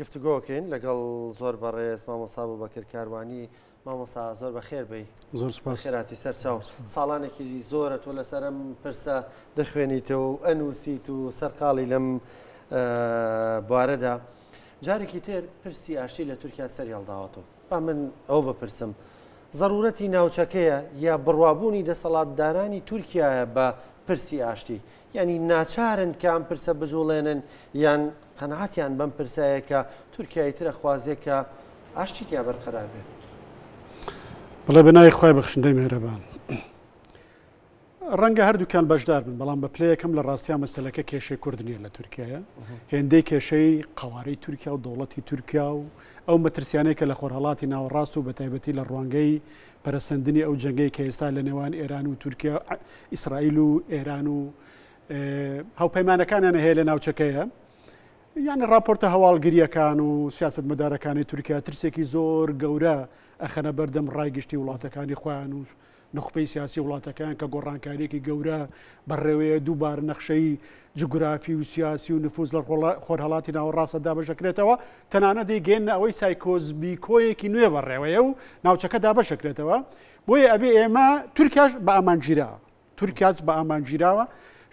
گفتگۆکەین لەگەڵ زۆر بەڕێز مامۆسا و بەکردکاروانی مامۆسا زۆر بەخێر بی زۆر خێراتی سەر چاو ساڵانێکی زۆرە تۆ لەسەرم پرسە دەخوێنیتەوە و ئەنووسیت و سەرقاڵی لەم بارەدا جارێکی تر پرسی ئاشی لە تورکیا سەریاڵداوەەوە با من ئەو بپرسم. ضرورەتی ناوچەکەیە یا بڕوابوونی دەسەڵاتدارانی تورکایە بە پرسی ئاشتی ینی ناچارن کام پرسە بجوڵێنن یان قەنعاتیان بەم پرسایەکە تورکای ترە خوازێکە ئاشتی یا بەرقەرابێ بڵێ بەناوی خی بەخشندەی مهرەبان ڕەنگە هەردووکان بەشدار بن بەڵام بە پلەیەکەم لە ڕاستیا مەسلەکە کێشەی کوردنیە لە تورکایە هێندەی کێشەی قوارەی تورکیا و دەوڵەتی تورکیا و ئەو مەترسیانەیە کە لە خۆرهڵاتی ناوەڕاست و بە تایبەتی لە ڕوانگەی پەرسەندنی ئەو جەنگەی کە ئێستا لە نێوان ئێران و تورکیا ئیسرائیل و ئێران و هاوپەیمانەکانیانە هەیە لە ناوچەکەیە یانە راپۆرتە هەواڵگریەکان و سیاست مەدارەکانی تورکیا ترسێکی زۆر گەورە ئەخەنە بەردەم ڕایگشتی وڵاتەکانی خۆیان و نخپەی سیاسی وڵاتەکان کە گۆڕانکاریێکی گەورە بەڕێوەیە دووبار نەخشەی جگرافی و سیاسی و نفوز لە خۆرهڵاتی ناوەڕاستەدا بەشەکرێتەوە تەنانە دەیگەێن ئەوەی سایکۆزبی کۆیەکی نوێ بەڕێوەیە و ناوچەکەدا بەشەکرێتەوە بۆیە ئەبێ ئێمە تورکیاش بە ئامانگیرا تورکات بە ئامانگیراوە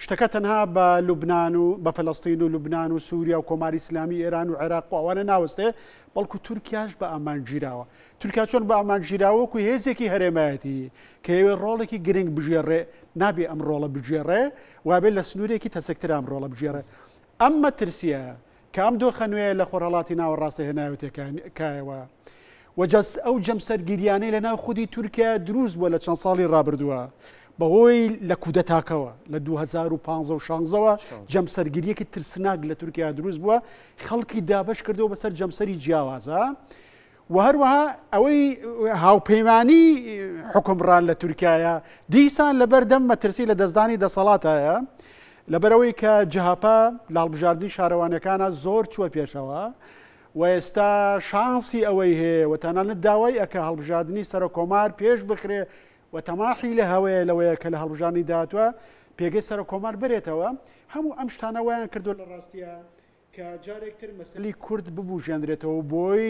شتەکە تەنها بە لوبناان و بە فلستین و لوبناان و سووریا و کۆماری اسلامی ئێران و عێراق ئەوانە ناوەستێ بەڵکو تورکیاش بە ئامان گیراوە تورکیا چۆن بە ئامان گیراوەکو هێزێکی هەرێمایەتی کەوێ ڕۆڵێکی گرنگ بژێڕێ نابێ ئەم ڕۆڵە بژێڕێ وابێت لە سنوورێکی تەسەکترام ڕۆڵە بژێڕێ ئەم مەترسیە کام دۆخە نوێ لە خۆرەڵاتی ناوەڕاستە هێناوتێکایەوە. وەجەس ئەو جەمسەرگیریانەی لە ناو خودی تورکیا دروست بووە لە چەند ساڵی ڕابردووە بەهۆی لە کودەتاکەوە لە 2015ەوە جەمسەرگیریەکی ترسناک لە تورکیا دروست بووە خەڵکی دابش کردەوە بەسەر جەمسەری جیاوازە و هەروەها ئەوەی هاوپەیمانانی حکمڕان لە تورکایە دیسان لە بەردەم مەترسی لە دەستدانی دەسەڵاتایە لەبەرەوەی کە جهاپا لاڵبژاردی شارەوانەکانە زۆر چوە پێشەوە. و ئێستا شانسی ئەوەی هەیە وەتانانە داوای ئەکە هەڵبژاردننی سەر کۆمار پێش بخرێ و تەماحی لە هەوەیە لەوەیە کە لە هەڵژانی داهاتوە پێگەی سەر کۆمار برێتەوە هەموو ئەم شتانەوەیان کردو لە ڕاستیە کە جارێکتر مەسلی کورد ببووژێنرێتەوە بۆی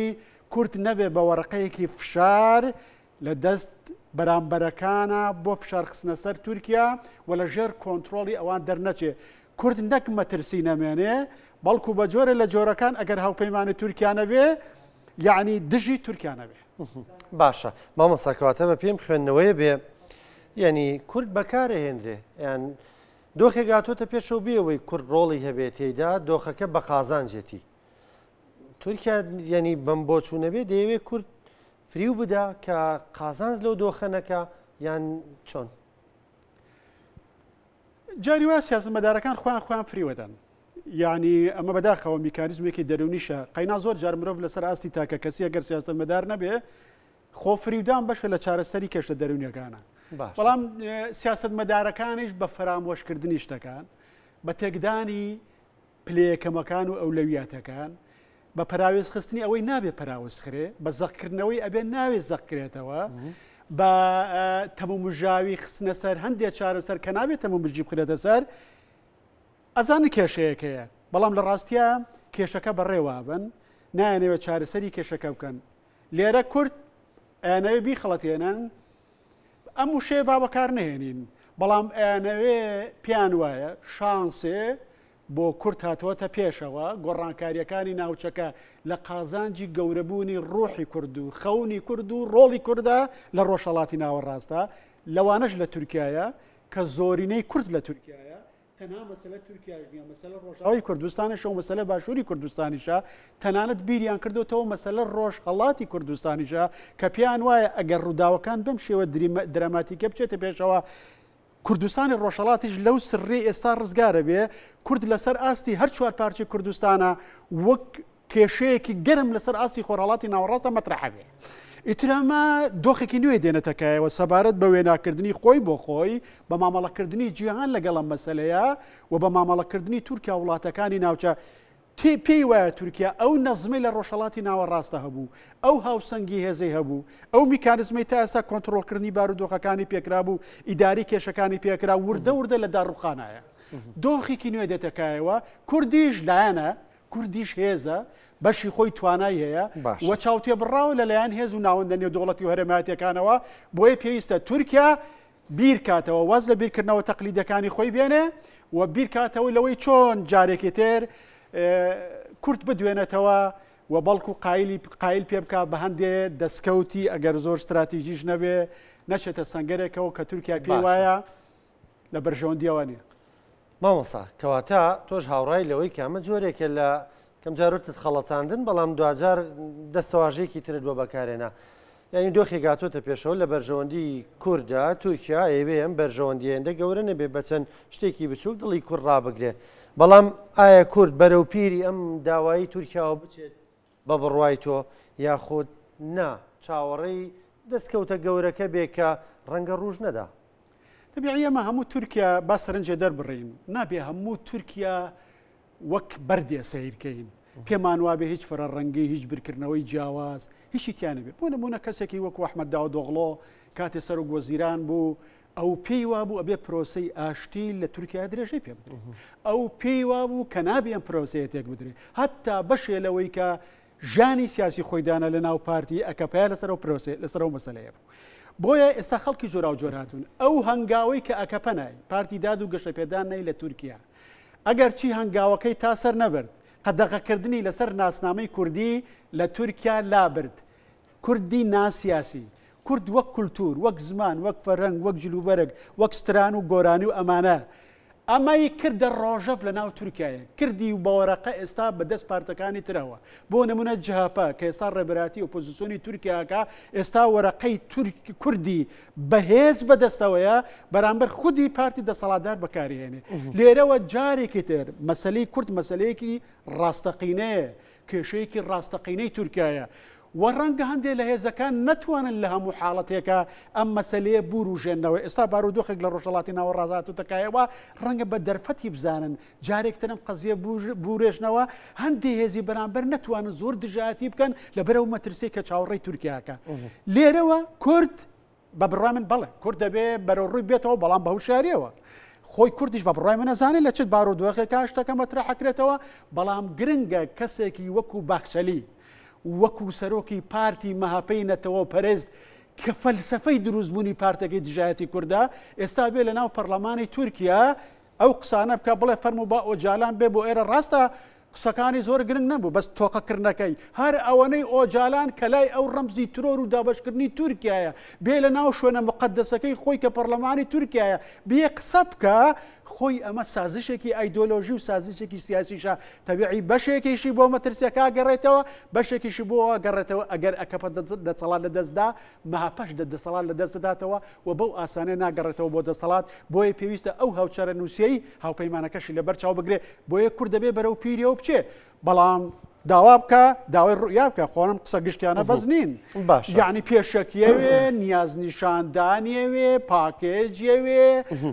کورت نەبێ بە وەرقەیەکی فشار لە دەست بەرامبەرەکانە بۆ فشارخستنە سەر تورکیا و لە ژێر کۆنتترۆلی ئەوان دەرنەچێ کورد نەک مەترسی نەمێنێ بەڵکو بە جۆرە لە جۆرەکان ئەگەر هاوپەیمانە تورکیانە بێ یعنی دژی تورکیانە بێ باشە مامەساکەواتە بە پێم خوێندنەوەی بێ یعنی کورد بەکارەهێنرێ یان دۆخێکگاتۆتە پێشەوە بیەوەی کورد ڕۆڵی هەبێت تێدا دۆخەکە بە قازانجێتی تورکیا یعنی بەم بۆ چوونەبێ دەیەوێت کورد فریو بدا کە قازانز لەو دۆخەنەکە یان چۆن جاری وا سیازمەدارەکان خۆیان خۆیان فریوەدەن ینی ئەمە بەداخەوە میکانیزمێکی دەرونیشە قەینا زۆر جار مرۆڤ لەسەر ئاستی تاکە کەسی ئەگەر سیاستن مەدار نەبێ خۆفریودان بەشە لە چارەسەری کێشە دەرونیەکانە بەڵام سیاست مەدارەکانیش بە فرامۆشکردنی شتەکان بە تێکدانی پلەکەمەکان و ئەولەویاتەکان بە پراوێز خستنی ئەوەی نابێ پراوەسخرێ بە زەقکردنەوەی ئەبێ ناوێت زەقکرێتەوە بە تەمەموژاوی خستنە سەر هەندێک چارەسەر کە نابێت تەمەمژی بخرێتە سەر ئەزانە کێشەیەکەیە بەڵام لە ڕاستیە کێشەکە بەڕێوابن نایەنەوە چارەسەری کێشەکە بکەن لێرە کورت ئەنەوێ بیخڵەتێنن ئەم وشێ با بەکار نهێنین بەڵام ئەنەوێ پیان وایە شانسێ بۆ کورت هاتووەتە پێشەوە گۆڕانکاریەکانی ناوچەکە لە قازانجی گەورەبوونی ڕۆحی کورد و خەونی کورد و ڕۆڵی کووردا لە ڕۆژەڵاتی ناوەڕاستە لەوانەش لە تورکایە کە زۆرینەی کورد لە تورکایە تەنها مەسلە تورکیاش نیە مەسلە ڕۆژاوی کوردستانیشەوە مەسلە باشووری کوردستانیشە تەنانەت بیریان کردوتەوە مەسلە ڕۆژ هەڵاتی کوردستانیشە کە پیان وایە ئەگەر ڕووداوەکان بم شێوە دراماتیکە بچێتە پێشەوە. کوردستانی ڕۆژەڵاتیش لەو سرڕێ ئێستا ڕزگارە بێ کورد لەسەر ئاستی هەر چوار پارچی کوردستانە وەک کێشەیەکی گەرم لەسەر ئاستی خۆرەڵاتی ناوەڕاستە مەترحەبێ. ئیترامە دۆخێکی نوێ دێنێتەکەیەوە سەبارەت بە وێناکردنی خۆی بۆ خۆی بە مامەڵەکردنی جیهان لەگەڵ ئەم مەسلەیە و بە مامەڵەکردنی تورکیا وڵاتەکانی ناوچە تێ پێی وایە تورکیا ئەو نەزمی لە ڕۆژەڵاتی ناوەڕاستە هەبوو ئەو هاوسەنگی هێزەی هەبوو ئەو میکانزمی تا ئێسا کۆنتترۆلکردنی بارودۆخەکانی پێکرا بوو ئیداری کێشەکانی پێکرا وردە وردە لە داڕوخانایە دۆخێکی نوێ دێتەکایەوە کوردیش لایەنە کوردیش هێزە بەشی خۆی توانای هەیە وە چاوتێ بڕاو لەلایەن هێز و ناوەندە نێو دەوڵەتی و هەرماتەکانەوە بۆیە پێویستە تورکیا بیرکاتەوە واز لە بیرکردنەوە تەقلیدەکانی خۆی بێنێ و بیرکاتەوە لەوەی چۆن جارێکی تر کورت بدوێنێتەوە و بەڵکو قایلی قایل پێ بکە بە هەندێ دەستکەوتی ئەگەر زۆر استراتیژیش نەوێ نەچێتە سنگەرێکەوە کە تورکیا پێی وایە لە بەرژەوەندیەوە نیە مامۆسا کەواتە تۆش هاوڕای لەوەی کامە جۆرێکە لە کەم جارورتت خەڵەتاندن بەڵام دوجار دەستەواژەیەکی ترت بۆ بەکارێنە یعنی دۆخێگاتۆتە پێشەوە لە بەرژەوەندی کووردا تووکیا ئێوێ ئەم بەرژەوەندیێندە گەورە نەبێ بەچەند شتێکی بچووک دڵی کوور ڕابگرێ بەڵام ئایا کورد بەرەو پیری ئەم داوایی تورکیاوە بچێت بە بڕوای تۆ یاخود نا چاوەڕێی دەستکەوتە گەورەکە بێکە ڕەنگە ڕوژ نەدا دەبیعی ئەمە هەموو تورکیا با سەرنجێ دەربڕین نابێ هەموو تورکیا وەک بەردێ سیرکەین پێمان وابێ هیچ فرە ڕەنگی هیچ برکردنەوەی جیاواز هیچی تیانە بێ بۆ نمونە کەسێکی وەکو ئەحمەددا و دۆغڵۆ کاتێ سەر و گۆزیران بوو ئەو پێی وابوو ئەبێ پرۆسی ئاشتی لە تورکیا درێژەی پێ بدرێت ئەو پێی وابوو کە نابیان پرۆسەیەتێک بدرێت هەتا بەشێلەوەی کە ژانی سیاسی خۆیدانە لە ناو پارتی ئەکەپیا لەسەر و پرۆسێ لەسەر و مەسلەیە بوو. بۆیە ئێستا خەڵکی جۆرا و جۆراتون ئەو هەنگاوی کە ئەکەپەنای پارتی داد و گەشە پێدانەی لە تورکیا ئەگەر چی هەنگاوەکەی تاسەر نەبرد قەدەغەکردنی لەسەر ناسنامەی کوردی لە تورکیا لابرد کوردی ناسیاسی کورد وەک کولتور وەک زمان وەک فەرەنگ وەک جلوبەرگ وەک ستران و گۆرانی و ئەمانە ئەمای کردە ڕۆژەف لە ناو تورکایە کردی و باوەڕقە ئێستا بەدەست پارتەکانی ترەوە بۆ نمونە جهاپە کە ئێستا ڕێبراتی ئۆپۆزیسیۆنی تورکیاکە ئێستا وەرەقەی کوردی بەهێز بەدەستەوەیە بەرامبەر خودی پارتی دەسەڵاتدار بەکارهێنێ لێرەوە جارێکی تر مەسلەی کورد مەسلەیەکی ڕاستەقینەیە کێشەیەکی ڕاستەقینەی تورکایە وە ڕەنگە هەندێک لە هێزەکان نتوانن لە هەموو حاڵەتێکە ئەم مەسلەیە بوروژێنەوە ئێستا بارودۆخێک لە ڕۆژەڵاتی ناوەڕازات و تکایەوە ڕەنگە بە دەرفەتی بزانن جارێکترم قزیە بورێژنەوە هەندێک هێزی بەرامبەر نتوانن زۆر دژاتی بکەن لە بەرەو مەترسی کە چاوەڕی تورکیاکە لێرەوە کورد بە بڕای من بڵێ کورد دەبێ بەرەو ڕووی بێتەوە بەڵام بەهو شاریەوە. خۆی کوردیش بە بڕای منەزانێت لە چت بارودۆخێک کاشتەکە مەترحەکرێتەوە بەڵام گرنگە کەسێکی وەکو باخچەلی وەکو سەرۆکی پارتی مەهاپەی نەتەوە پەرست کە فەلسفەی دروستبوونی پارتەکەی دژایەتی کووردا ئێستا بێ لە ناو پەرلەمانی تورکیا ئەو قسانە بکە بڵێ فەرمو با ئۆجالان بێ بۆ ئێرە ڕاستە قسەکانی زۆر گرنگ نەبوو بەس تۆقەکردنەکەی هەر ئەوەنەی ئۆجالان کە لای ئەو ڕەمزی ترۆر و دابشکردنی تورکایە بێ لە ناو شوێنە مقدسەکەی خۆی کە پەرلەمانی تورکایە بێ قسە بکە خۆی ئەمە سازشێکی ئایدۆلۆژی و سازشێکی سیاسیشە تەبیعی بەشێکیشی بۆ مەترسیەکە گەڕێتەوە بەشێکیشی بۆەوە گەڕێتەوە ئەگەر ئەکەپە دەسەڵات لە دەستدا مەهاپەش دە دەسەڵات لە دەستداتەوە و بەو ئاسانێ ناگەڕێتەوە بۆ دەسەڵات بۆیە پێویستە ئەو هاوچەرە نووسەی هاوپەیمانەکەشی لەبەر چاو بگرێ بۆیە کوور دەبێ بەرەو پیرەوە بچێ بەڵام داوا بکە داوای ڕویا بکە خۆنم قسە گشتیانە بەز نین باش یعنی پێشەکیەوێ نیاز نیشاندانیەوێ پاکێجیەوێ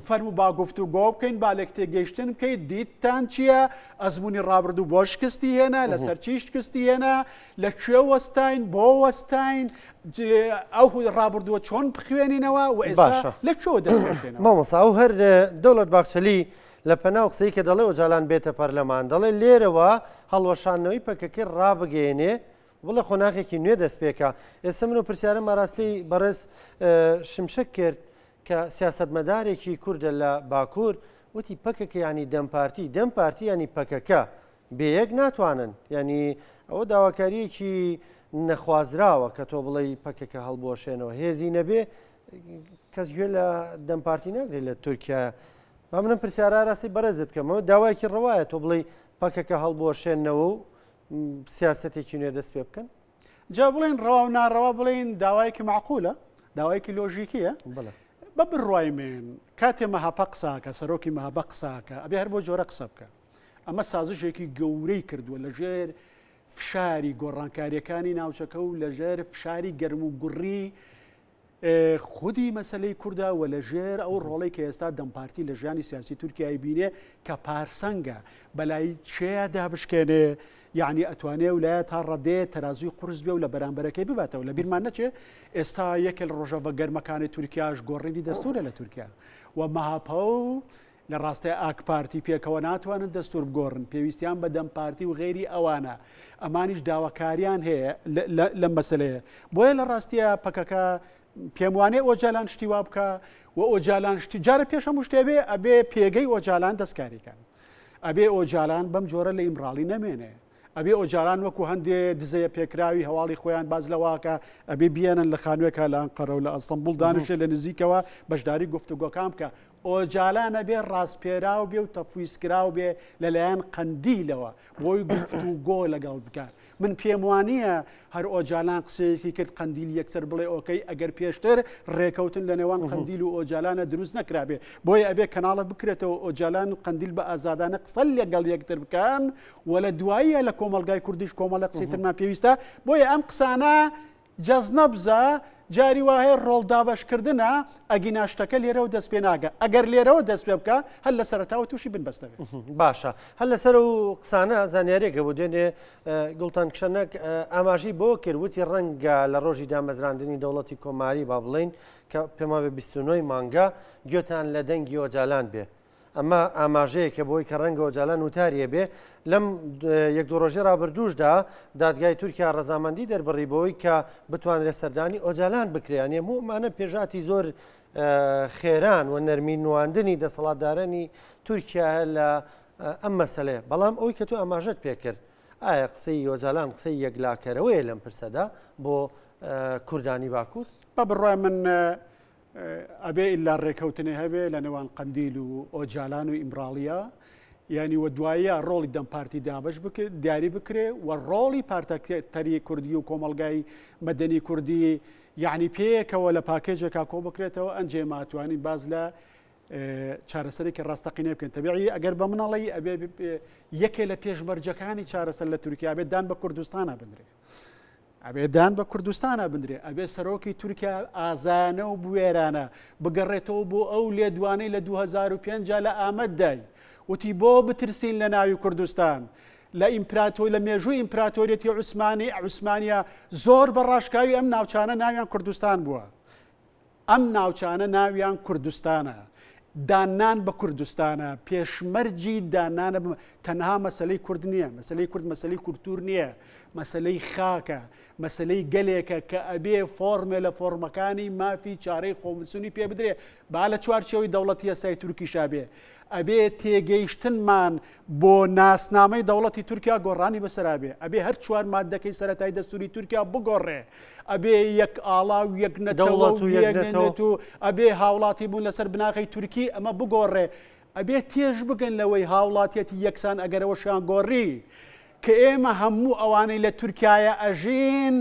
فەرمو با گفت و گۆ بکەین بالێک تێگەیشتن بکەیت دیتتان چییە ئەزمموی ڕابرد و بۆ شکستی هێنا لەسەر چی شکستی هێنا لە کوێ وەستین بۆ وەستین ئەو ڕابردووە چۆن بخوێنینەوە و ئێستا لە چۆ دەستێنەوە مامەسا و هەر دەوڵەت باخچەلی لە پەناو قسەی کە دەڵێ و جالان بێتە پەرلەمان دەڵێ لێرەوە هەڵوەشانەوەی پەکەکە ڕابگەێنێ بڵە خۆناخێکی نوێ دەستپێکە ئێستا من و پرسیارە مەڕاستی بەڕێز شمشک کرد کە سیاستمەدارێکی کووردە لە باکوور وتی پەکەکە ینی دەمپارتی دەمپارتی ینی پەکەکە بەیەک ناتوانن ینی ئەوە داواکاریەکی نەخوازراوە کە تۆ بڵێ پەکەکە هەڵبۆشێنەوە هێزی نەبێ کەس گوێ لە دەمپارتی ناگرێت لە تورکیا ئەمنم پرسیارە ڕاستی بەرەزی بکەمەوە داوایکی ڕواایە تۆ بڵی پەکەکە هەڵبۆشێنەوە و سیاسەتێکی نوێ دەست پێ بکەن جا بڵێن ڕوا و ناڕەوە بڵێن داوایکی معقولە داوایکی لۆژیکیە بە بڕای من کاتێ مەهاپە قساکە سەرۆکی مەهابە قساکە ئەبێ هەر بۆ جۆرە قسە بکە ئەمە سازشێکی گەورەی کردووە لە ژێر فشاری گۆڕانکاریەکانی ناوچەکە و لە ژێر فشاری گەرم و گوڕی خودی مەسلەی کووردا و لە ژێر ئەو ڕۆڵی کە ئێستا دەمپارتی لە ژیانی سیاسی تورکیای بینێ کە پارسەنگە بەلای چێ دابشکێنێ یعنی ئەتوانێ ولایە تا ڕدێ تەازوی قرس بێ و لە بەرامبەرەکەی بباتەوە لە بیرمان نەچێ ئێستا یەکل ڕۆژە بە گەرمەکانی تورکیاش گۆڕینی دەستورە لە تورکیا و ماهاپە و لە ڕاستای ئاکپارتی پێکەوە ناتوانن دەستور بگۆڕن پێویستیان بە دەمپارتی و غێری ئەوانە ئەمانیش داواکاریان هەیە لەم مەسلەیە بۆیە لە ڕاستیە پکەکە پێم وانێ ئۆجالان شتی وا بکە و ئۆجالان شتی جارە پێشە مشتێبێ ئەبێ پێگەی ئۆجالان دەستکاریکان ئەبێ ئۆجالان بەم جۆرە لە ئیمراڵی نەمێنێ ئەبێ ئۆجاران وەکو هەندێ دزەیە پێکراوی هەواڵی خۆیان باز لەواکە ئەبێ بیانن لە خانوێکە لاان قەرە و لە ئەستەمبول دانیشە لە نزیکەوە بەشداری گفتوگۆکان بکە ئۆجالانە بێ ڕاستپێرااو بێ و تەفویسکرااو بێ لەلایەن قندیلەوە بۆی گفت و گۆ لەگەڵ بکات من پێم وانە هەر ئۆجالان قسەیەکی کرد قندیل یەکسەر بڵێ ئۆکەی ئەگەر پێشتر ڕێکەوتن لە نێوان قندیل و ئۆجالانە دروست نکرابێ بۆیە ئەبێ کەناڵە بکرێتەوە ئۆجالان و قندیل بە ئازادانە قسە لەگەڵ یەکتر بکەن و لە دواییە لە کۆمەلگای کوردیش کۆمەڵە قسەی ترما پێویستە بۆیە ئەم قسانە جەز نەبزە جاری وایە ڕۆڵدابشکردە ئەگی ناشتەکە لێرەوە دەست پێ ناگە ئەگەر لێرەوە دەست پێ بکە هەل لە سەرتاوە تووشی بنبەستەوێت باشە هەل لەسەر و قسانە زانیارێکە بۆ دوێنێ گوڵتان کشەنەک ئاماژی بۆ کردوتی ڕەنگە لە ڕۆژی دامەزراندنی دەوڵەتی کۆماری با بڵین کە پێماوێ 29 مانگە گوێتان لە دەنگی ئۆجالان بێ ئەمە ئاماژەیەکە بۆی کە ڕەنگەوە جالان وتاریە بێ لەم یەک دوڕۆژێ رابرردوشدا دادگای تورکیا ڕەزامەندی دەربڕیبەوەی کە بتوانرێت سەردانی ئۆجالان بکریانێ مومانە پێژاتی زۆر خێران و نەرمی نواندنی دەسەڵاتدارانی تورکیا لە ئەم مەسلێ بەڵام ئەوی کە تو ئاماژەت پێکرد ئایا قسەی یۆجالان قسەی یەکلاکەرەوەی لەم پرسەدا بۆ کوردانی باکوور بە بڕای من ئەبێ ئللا ڕێکەوتنێ هەبێ لە نێوان قندیل و ئۆجالان و ئیمراڵیا ینی وە دواییە ڕۆڵی دەمپارتی دابش بکرد دیاری بکرێ و ڕۆڵی پارتەکتەری کوردی و کۆمەلگای مەدەنی کوردی یعنی پێکەوە لە پاکێژێکا کۆ بکرێتەوە ئەنجێ ماتوانین باز لە چارەسەرێکی ڕاستەقینێ بکەن تەبیعی ئەگەر بە منەڵی ئەبێ یەکێ لە پێشبەرجەکانی چارەسەر لە تورکیا بێت دان بە کوردستانە بنرێت. ئەبێدان بە کوردستانە بندرێ ئەبێ سەرۆکی تورکیا ئازانە و بوێرانە بگەڕێتەوە بۆ ئەو لێدوانەی لە 2005 لە ئامەددای وتی بۆ بترسین لە ناوی کوردستان. لە ئیمپراتۆی لە مێژووی ئیمپراتۆریەتی عوسمانی عوسمانیا زۆر بە ڕاشکاوی ئەم ناوچانە ناویان کوردستان بووە. ئەم ناوچانە ناویان کوردستانە. دانان بە کوردستانە پێشمەرجی دانانە تەنها مەسلەی کورد نییە مەسلەی کورد مەسلەی کورتور نییە مەسلەی خاکە مەسلەی گەلێکە کە ئەبێ فۆرمێ لە فۆرمەکانی مافی چارەی خۆمسونی پێ بدرێ با لە چوارچەوەی دەوڵەتی یاسای تورکی شابێ ئەبێ تێگەیشتنمان بۆ ناسنامەی دەوڵەتی تورکیا گۆڕانی بەسەرابێ ئەبێ هەر چوار مادەکەی سەتای دەستوری تورکیا بگۆڕێ ئەبێ یەک ئاڵا و یەک نەدەوڵەت و یەکێت و ئەبێ هاوڵاتی بوون لەسەر بناغی تورکی ئەمە بگۆڕێ ئەبێ تێش بگەن لەوەی هاوڵاتەتی یەکسان ئەگەرەوە شیان گۆڕی کە ئێمە هەموو ئەوانەی لە تورکایە ئەژین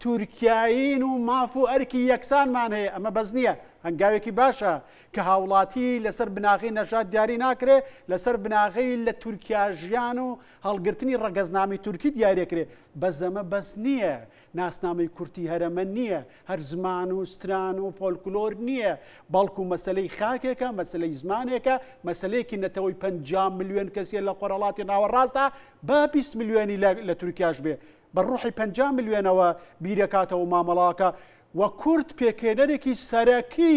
تورکایین و ماف و ئەرکی یەکسانمان هەیە ئەمە بەز نییە هەنگاوێکی باشە کە هاوڵاتی لەسەر بناغی نەژات دیاری ناکرێ لەسەر بناغی لە تورکیا ژیان و هەڵگرتنی ڕەگەزنامی تورکی دیارێکرێ بەزەمە بەس نییە ناسنامەی کورتی هەرەمە نییە هەر زمان و ستران و فۆلکلۆر نییە بەڵکو مەسلەی خاکێکە مەسلەی زمانێکە مەسلەیەکی نەتەوەی 5 میلیۆن کەسیە لە قۆرەڵاتی ناوەڕاستە بە 20 میلیۆنی لە تورکیاش بێ بە ڕوحی پ میلیێنەوە بیرەکاتەوە مامەڵاکە وە کورت پێکێنەرێکی سەرەکی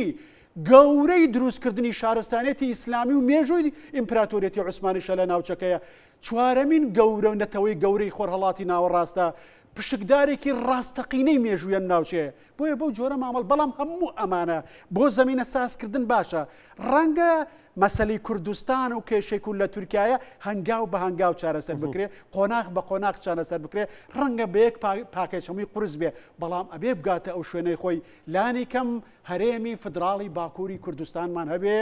گەورەی دروستکردنی شارستانێتی ئیسلامی و مێژووی ئیمپراتۆرێتی عوسمانی شە لە ناوچەکەیە چوارەمین گەورە نەتەوەی گەورەی خۆرهڵاتی ناوەڕاستە پشکدارێکی ڕاستەقینەی مێژویان ناوچێ بۆیە بەو جۆرە مامەڵ بەڵام هەموو ئەمانە بۆ زمینە سازکردن باشە ڕەنگە مەسەلی کوردستان و کێشێک و لە تورکایە هەنگاو بە هەنگاو چارەسەر بکرێ قۆناغ بە قۆناغ چارەسەر بکرێ ڕەنگە بەیەک پاکێش هەمووی قرس بێ بەڵام ئەبێ بگاتە ئەو شوێنەی خۆی لانی کەم هەرێمی فدراڵی باکووری کوردستانمان هەبێ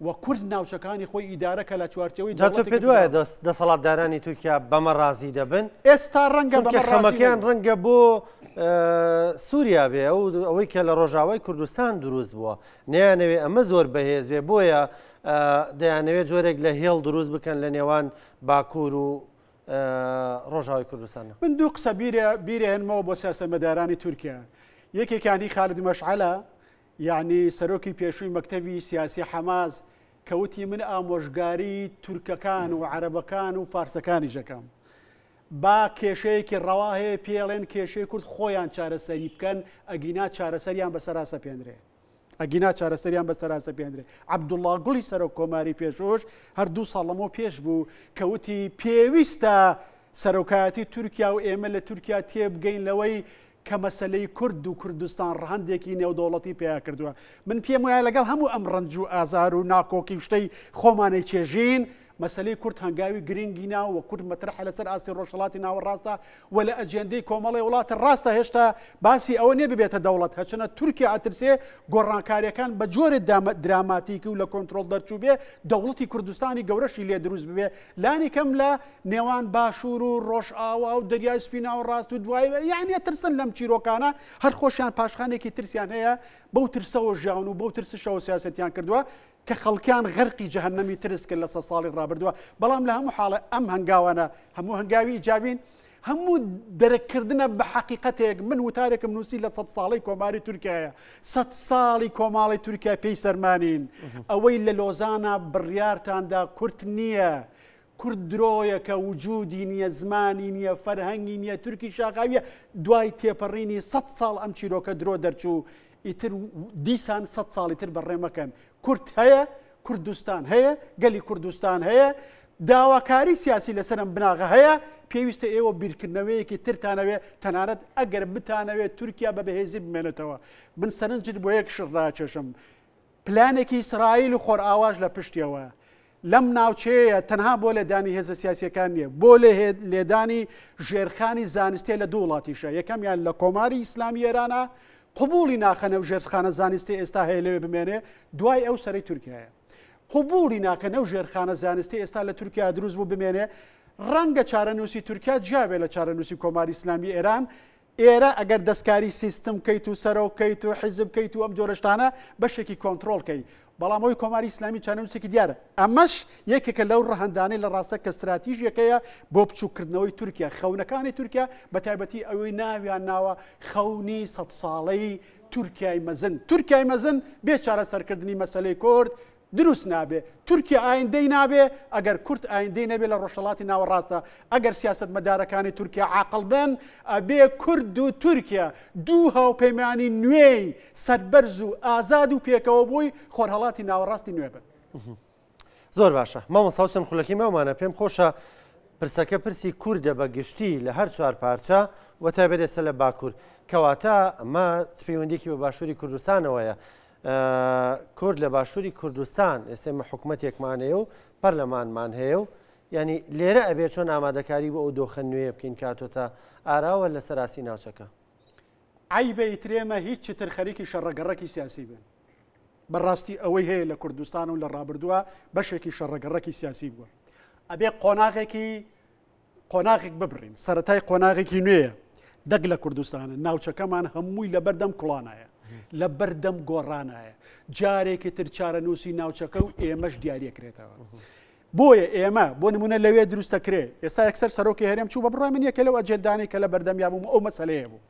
وە کورد ناوچەکانی خۆی ئیدارە کە لە چوارچەوەی پێ دوایە دەسەڵاتدارانی تورکیا بەمە ڕازی دەبن ئێستا ڕەنگە خەمەکەیان ڕەنگە بۆ سووریا بێ ئەوەی کە لە ڕۆژاوای کوردستان دروست بووە نیانەوێ ئەمە زۆر بەهێز بێ بۆیە دەیانەوێت جۆرێک لە هێڵ دروست بکەن لە نێوان باکوور و ڕۆژاوی کوردستان من دوو قسە بیرێ بیرێنمەوە بۆ سیاسە مەدارانی تورکیا یەکێکانی خالد مەشعلە یعنی سەرۆکی پێشووی مەکتەبی سیاسی حەماز کەوتی من ئامۆژگاری تورکەکان و عربەکان و فارسەکانی ژەکەم. با کێشەیەکی ڕەوا هەیە پێڵێن کێشەیە کورد خۆیان چارەسەری بکەن ئەگینا چارەسەریان بە سەراسە پێندرێ. ئەگینا چارەسەریان بە سەراسە پێندرێ. عبدوڵا گوڵی سەرۆک کۆماری پێشۆش هەردوو ساڵەمەوە پێش بوو کەوتی پێویستە سەرۆکایەتی تورکیا و ئێمە لە تورکیا تێبگەین لەوەی کە مەسلەی کورد و کوردستان ڕهندێکی نێودۆڵەتی پێیا کردووە من پێم وایە لەگەڵ هەموو ئەم ڕنج و ئازار و ناکۆکی شتەی خۆمانەی چێژین مەسلەی کورت هەنگاوی گرنگی ناو و کورت مەترح لەسەر ئاسی ڕۆژهڵاتی ناوەڕاستە و لە ئەجێندەی کۆمەڵی وڵاتە ڕاستە هێشتا باسی ئەوە نێ ببێتە دەوڵەت هەچنە تورکیا ئاترسێ گۆڕانکاریەکان بە جۆرە دراماتیکی و لە کۆنتترۆل دەرچوو بێ دەوڵەتی کوردستانی گەورەشی لێ دروست ببێ لانی کەم لە نێوان باشوور و ڕۆژ ئاوا و دەریای سپینا و ڕاست و دوای یانە ترسن لەم چیرۆکانە هەر خۆشیان پاشخانێکی ترسیان هەیە بەو ترسەوە ژیان و بەو ترسشەوە سیاستیان کردووە کە خەڵکیان غەرقی جەهنەمی ترس کرد لە سە ساڵی ڕابردووە بەڵام لە هەموو حاڵە ئەم هەنگاوانە هەموو هەنگاوی جاوین هەموو دەرەکردنە بە حقیقەتێک من وتارێکم نووسی لە سە ساڵی کۆماری تورکایە سە ساڵی کۆماڵی تورکیا پێی سەرمانین ئەوەی لە لۆزانە بڕیارتاندا کورت نییە. کورد درۆیەکە وجودی نییە زمانی نییە فەرهەنگی نییە تورکی شاقاویە دوای تێپەڕینی 100 ساڵ ئەم چیرۆکە درۆ دەرچوو ئیتر دیسان 100 ساڵی تر بەڕێمەکەن کورت هەیە کوردستان هەیە گەلی کوردستان هەیە داواکاری سیاسی لەسەرم بناغە هەیە پێویستە ئێوە بیرکردنەوەیەکی ترتانەوێت تەنانەت ئەگەر بتانەوێت تورکیا بە بەهێزی بمێنێتەوە من سەرنجت بۆ یەک شڕداچێشم پلانێکی ئیسرائیل و خۆرئاواژ لە پشتیەوە لەم ناوچەیە تەنها بۆ لێدانی هێزە سیاسەکان نیە بۆ لێدانی ژێرخانی زانستێ لە دوو وڵاتیشە یەکەمیان لە کۆماری ئیسلامی ئێرانە قوبولی ناخەنە و ژێرخانە زانستی ئێستا هەیە لەوێ بمێنێ دوای ئەو سەری تورکایە قوبولی ناکەنە و ژێرخانە زانستی ئێستا لە تورکیا دروست بوو بمێنێ ڕەنگە چارەنووسی تورکیا جیاوێ لە چارەنووسی کۆماری اسلامی ئێران ئێرە ئەگەر دەستکاری سیستم کەیت و سەرۆکەیت و حیزب کەیت و ئەم جۆرەشتانە بەشێکی کۆنتترۆلکەی بەڵام ئەوی کۆماری ئسلامی چانەوسێکی دیارە ئەمەش یەکێکە لەو ڕەهندانەی لە ڕاستە کە استراتیژیەکەیە بۆ بچووکردنەوەی تورکیا خەونەکانی تورکیا بە تایبەتی ئەوەی ناویان ناوە خەونی سە ساڵەی تورکای مەزن تورکای مەزن بێ چارە سەرکردنی مەسلەی کورد دروست نابێ تورکیا ئایندەی نابێ ئەگەر کورت ئایندەی نەبێ لە ڕۆژەڵاتی ناوەڕاستە ئەگەر سیاست مەدارەکانی تورکیا عقل بن ئەبێ کورد و تورکیا دوو هاوپەیمانی نوێی سەربەرز و ئازاد و پێکەوە بووی خۆرهڵاتی ناوەڕاستی نوێ بن زۆر باشە مامە ساوسن خولەکی ماومانە پێم خۆشە پرسەکە پرسی کووردە بەگشتی لە هەر چوار پارچە وەتا بێت سە لە باکوور کەواتە ئەمە پەیوەندێکی بە باشووری کوردستانەوەیە کورد لە باشووری کوردستان ئێسێمە حکوومەتێکمانەیە و پەرلەمانمان هەیە و ینی لێرە ئەبێت چۆن ئامادەکاری بۆ ئەو دۆخە نوێ بکەین کاتۆتە ئاراوە لە سەراسی ناوچەکە ئایبە ئیترێمە هیچ چتر خەریکی شەڕەگەڕەکی سیاسی بن بەڕاستی ئەوەی هەیە لە کوردستان و لە ڕابردووە بەشێکی شەڕەگەڕەکی سیاسی بووە ئەبێ قۆناغێکی قۆناغێک ببرین سەتای قۆناغێکی نوێیە دەگ لە کوردستانە ناوچەکەمان هەمووی لەبەردەم کوڵانایە لە بەردەم گۆڕانایە جارێکی تر چارە نووسی ناوچەکە و ئێمەش دیارەکرێتەوە. بۆیە ئێمە بۆ نمونە لەوێ دروستەکرێ ئێستا یەکسەر سەرۆکی هەرێم چوو بە بڕای من یەکە لەوە جێدانی کە لە بەردەمیان بووم ئەو مەسلەیە بوو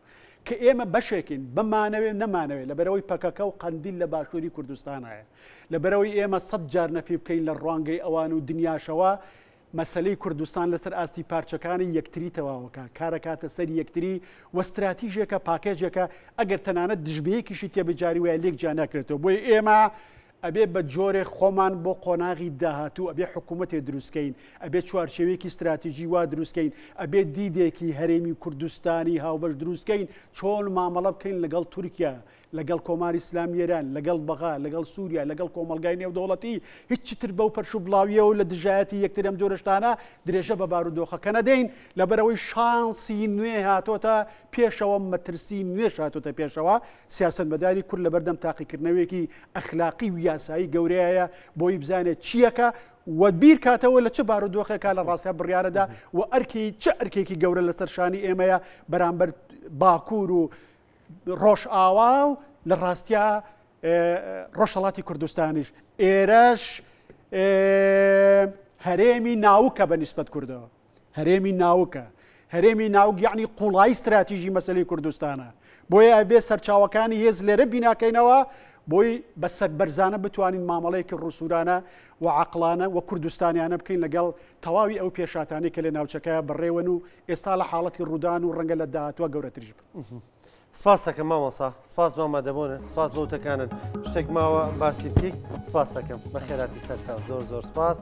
کە ئێمە بەشێکین بمانەوێ نەمانەوێت لە بەرەوەی پەکەکە و قندیل لە باشووری کوردستانایە لە بەرەوەی ئێمە سەد جار نەفی بکەین لە ڕوانگەی ئەوان و دنیاشەوە مەسلەی کوردستان لەسەر ئاستی پارچەکانی یەکتری تەواوەکە کارەکاتە سەر یەکتری وەستراتیژێکە پاکێجەکە ئەگەر تەنانەت دژبەیەکیشی تێبجاری وایە لێک جا نەکرێتەوە بۆی ئێمە ئەبێ بە جۆرێ خۆمان بۆ قۆناغی داهاتوو ئەبێ حکوومەتێ دروستکەین ئەبێ چوارچەوەیەکی استراتیژی وا دروستکەین ئەبێ دیدێکی هەرێمی کوردستانی هاوبەش دروستکەین چۆن مامەڵە بکەین لەگەڵ تورکیا لەگەڵ کۆماری اسلام ئێران لەگەڵ بەغا لەگەڵ سووریا لەگەڵ کۆمەلگای نێودەوڵەتی هیچ تر بەو پەرش و بڵاویەوە لە دژایەتی یەکترم جۆرەشتانە درێژە بە بارودۆخەکە نەدەین لەبەرەوەی شانسی نوێ هاتۆتە پێشەوە مەترسی نوێ هاتۆتە پێشەوە سیاست بەداری کورد لە بەردەم تاقیکردنەوەیەکی ئەخلاقی ویان یاسایی گەورەیە بۆی بزانێت چیەکە وە بیر کاتەوە لە چه بارودۆخێکا لە ڕاستە بڕیارەدا و ئەرکی چه ئەرکێکی گەورە لەسەر شانی ئێمەیە بەرامبەر باکوور و ڕۆژ ئاوا و لە ڕاستیا ڕۆژەڵاتی کوردستانیش ئێرەش هەرێمی ناوکە بە نیسبەت کوردەوە هەرێمی ناوکە هەرێمی ناوگ یعنی قوڵای استراتیژی مەسلی کوردستانە بۆیە ئەبێ سەرچاوەکانی هێز لێرە بیناکەینەوە بۆی بەسەر بەرزانە بتوانین مامەڵەیەکی ڕوسورانە و عقلانە و کوردستانیانە بکەین لەگەڵ تەواوی ئەو پێشاتانی کە لە ناوچەکەە بڕێون و ئێستا لە حاڵەتی ڕوودان و ڕەنگە لە داهاتوە گەورەتریش بن. سپاس دەکەم مامەسا سپاس ماما دەبوونن سپاس بەوتەکانن شتێک ماوە باسی تیک سپاس دەکەم بە خێراتی سەرسا زۆر زۆر سپاس